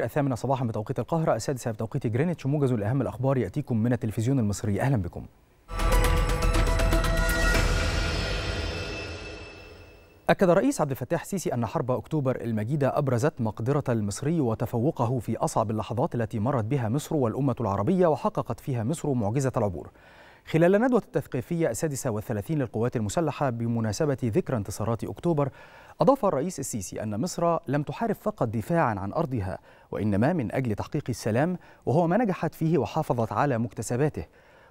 الثامنة صباحا بتوقيت القاهرة السادسة بتوقيت جرينتش موجز الأهم الأخبار يأتيكم من التلفزيون المصري أهلا بكم أكد الرئيس عبد الفتاح السيسي أن حرب أكتوبر المجيدة أبرزت مقدرة المصري وتفوقه في أصعب اللحظات التي مرت بها مصر والأمة العربية وحققت فيها مصر معجزة العبور خلال ندوة التثقيفية السادسة والثلاثين للقوات المسلحة بمناسبة ذكرى انتصارات أكتوبر أضاف الرئيس السيسي أن مصر لم تحارب فقط دفاعا عن أرضها وإنما من أجل تحقيق السلام وهو ما نجحت فيه وحافظت على مكتسباته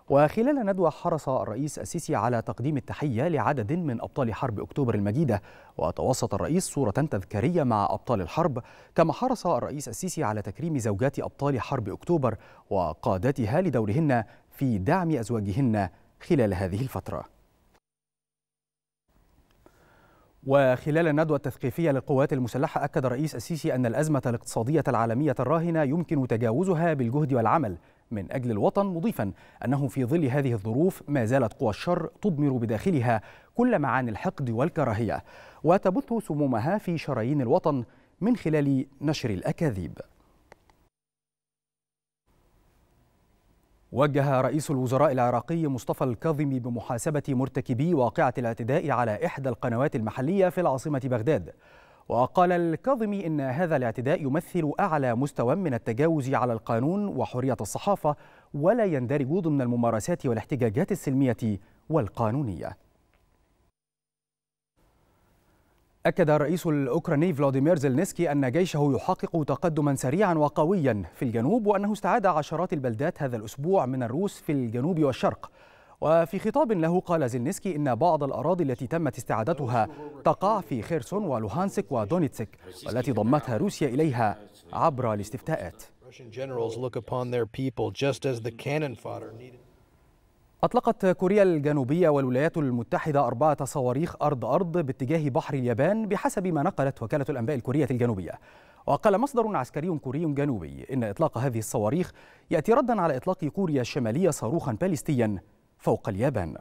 وخلال ندوة حرص الرئيس السيسي على تقديم التحية لعدد من أبطال حرب أكتوبر المجيدة وتوسط الرئيس صورة تذكارية مع أبطال الحرب كما حرص الرئيس السيسي على تكريم زوجات أبطال حرب أكتوبر وقادتها لدورهن في دعم أزواجهن خلال هذه الفترة وخلال الندوة التثقيفية للقوات المسلحة أكد رئيس السيسي أن الأزمة الاقتصادية العالمية الراهنة يمكن تجاوزها بالجهد والعمل من أجل الوطن مضيفا أنه في ظل هذه الظروف ما زالت قوى الشر تضمر بداخلها كل معاني الحقد والكراهية وتبث سمومها في شرايين الوطن من خلال نشر الأكاذيب وجه رئيس الوزراء العراقي مصطفى الكاظمي بمحاسبة مرتكبي واقعة الاعتداء على إحدى القنوات المحلية في العاصمة بغداد وقال الكاظمي إن هذا الاعتداء يمثل أعلى مستوى من التجاوز على القانون وحرية الصحافة ولا يندرج ضمن الممارسات والاحتجاجات السلمية والقانونية أكد الرئيس الأوكراني فلاديمير زيلنسكي أن جيشه يحقق تقدما سريعا وقويا في الجنوب وأنه استعاد عشرات البلدات هذا الأسبوع من الروس في الجنوب والشرق وفي خطاب له قال زيلنسكي إن بعض الأراضي التي تمت استعادتها تقع في خيرسون ولوهانسك ودونيتسك والتي ضمتها روسيا إليها عبر الاستفتاءات أطلقت كوريا الجنوبية والولايات المتحدة أربعة صواريخ أرض أرض باتجاه بحر اليابان بحسب ما نقلت وكالة الأنباء الكورية الجنوبية وقال مصدر عسكري كوري جنوبي إن إطلاق هذه الصواريخ يأتي ردا على إطلاق كوريا الشمالية صاروخا باليستيا فوق اليابان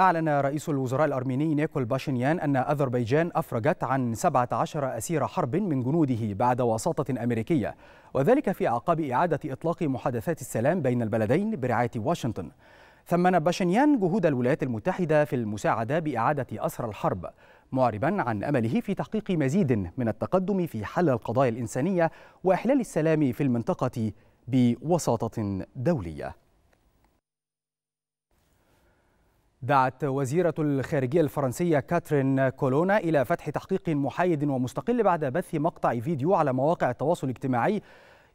أعلن رئيس الوزراء الأرميني نيكول باشينيان أن أذربيجان أفرجت عن 17 أسير حرب من جنوده بعد وساطة أمريكية وذلك في أعقاب إعادة إطلاق محادثات السلام بين البلدين برعاية واشنطن ثمن باشينيان جهود الولايات المتحدة في المساعدة بإعادة أسر الحرب معربا عن أمله في تحقيق مزيد من التقدم في حل القضايا الإنسانية وإحلال السلام في المنطقة بوساطة دولية دعت وزيرة الخارجية الفرنسية كاترين كولونا إلى فتح تحقيق محايد ومستقل بعد بث مقطع فيديو على مواقع التواصل الاجتماعي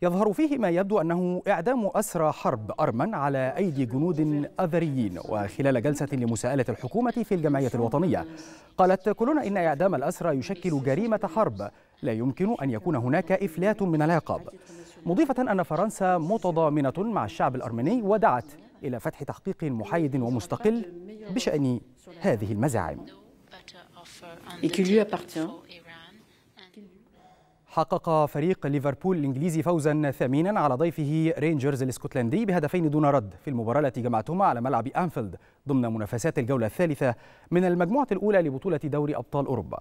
يظهر فيه ما يبدو أنه إعدام أسرى حرب أرمن على أيدي جنود أذريين وخلال جلسة لمساءلة الحكومة في الجمعية الوطنية قالت كولونا إن إعدام الأسرى يشكل جريمة حرب لا يمكن أن يكون هناك إفلات من العقاب مضيفة أن فرنسا متضامنة مع الشعب الأرمني ودعت إلى فتح تحقيق محايد ومستقل بشأن هذه المزاعم حقق فريق ليفربول الإنجليزي فوزا ثمينا على ضيفه رينجرز الاسكتلندي بهدفين دون رد في المباراة التي جمعتهما على ملعب أنفيلد ضمن منافسات الجولة الثالثة من المجموعة الأولى لبطولة دوري أبطال أوروبا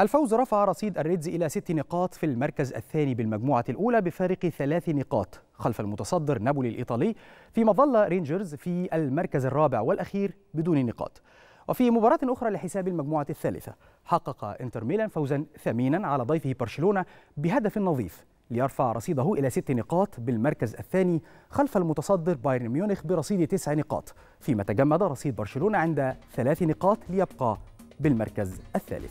الفوز رفع رصيد الريدز إلى ست نقاط في المركز الثاني بالمجموعة الأولى بفارق ثلاث نقاط خلف المتصدر نابولي الإيطالي فيما ظل رينجرز في المركز الرابع والأخير بدون نقاط وفي مباراة أخرى لحساب المجموعة الثالثة حقق إنتر ميلان فوزا ثمينا على ضيفه برشلونة بهدف نظيف ليرفع رصيده إلى ست نقاط بالمركز الثاني خلف المتصدر بايرن ميونخ برصيد تسع نقاط فيما تجمد رصيد برشلونة عند ثلاث نقاط ليبقى بالمركز الثالث